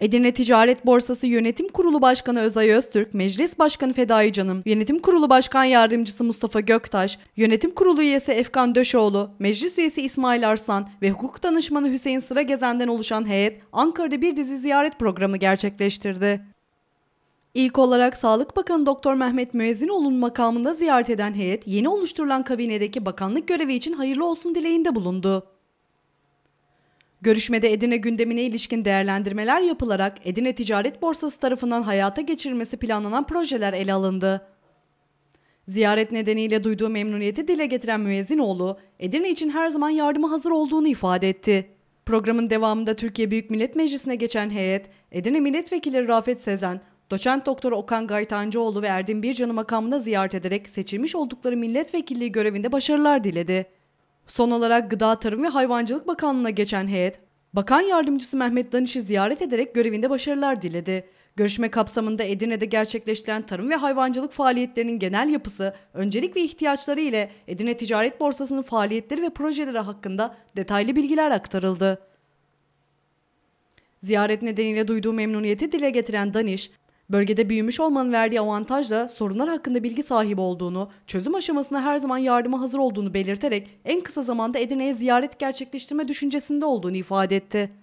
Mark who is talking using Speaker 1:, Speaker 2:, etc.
Speaker 1: Edirne Ticaret Borsası Yönetim Kurulu Başkanı Özay Öztürk, Meclis Başkanı Fedai Canım, Yönetim Kurulu Başkan Yardımcısı Mustafa Göktaş, Yönetim Kurulu üyesi Efkan Döşoğlu, Meclis üyesi İsmail Arslan ve hukuk danışmanı Hüseyin Sıra Gezen'den oluşan heyet Ankara'da bir dizi ziyaret programı gerçekleştirdi. İlk olarak Sağlık Bakanı Doktor Mehmet Müezzinoğlu'nun makamında ziyaret eden heyet yeni oluşturulan kabinedeki bakanlık görevi için hayırlı olsun dileğinde bulundu. Görüşmede Edirne gündemine ilişkin değerlendirmeler yapılarak Edirne Ticaret Borsası tarafından hayata geçirilmesi planlanan projeler ele alındı. Ziyaret nedeniyle duyduğu memnuniyeti dile getiren Müezzinoğlu, Edirne için her zaman yardıma hazır olduğunu ifade etti. Programın devamında Türkiye Büyük Millet Meclisi'ne geçen heyet, Edirne Milletvekili Rafet Sezen, Doçent Doktor Okan Gaytancıoğlu ve Erdin Bircan'ı makamına ziyaret ederek seçilmiş oldukları milletvekilliği görevinde başarılar diledi. Son olarak Gıda Tarım ve Hayvancılık Bakanlığı'na geçen heyet, Bakan Yardımcısı Mehmet Danış'ı ziyaret ederek görevinde başarılar diledi. Görüşme kapsamında Edirne'de gerçekleştirilen tarım ve hayvancılık faaliyetlerinin genel yapısı, öncelik ve ihtiyaçları ile Edirne Ticaret Borsası'nın faaliyetleri ve projeleri hakkında detaylı bilgiler aktarıldı. Ziyaret nedeniyle duyduğu memnuniyeti dile getiren Daniş, Bölgede büyümüş olmanın verdiği avantajla sorunlar hakkında bilgi sahibi olduğunu, çözüm aşamasına her zaman yardıma hazır olduğunu belirterek en kısa zamanda Edirne'ye ziyaret gerçekleştirme düşüncesinde olduğunu ifade etti.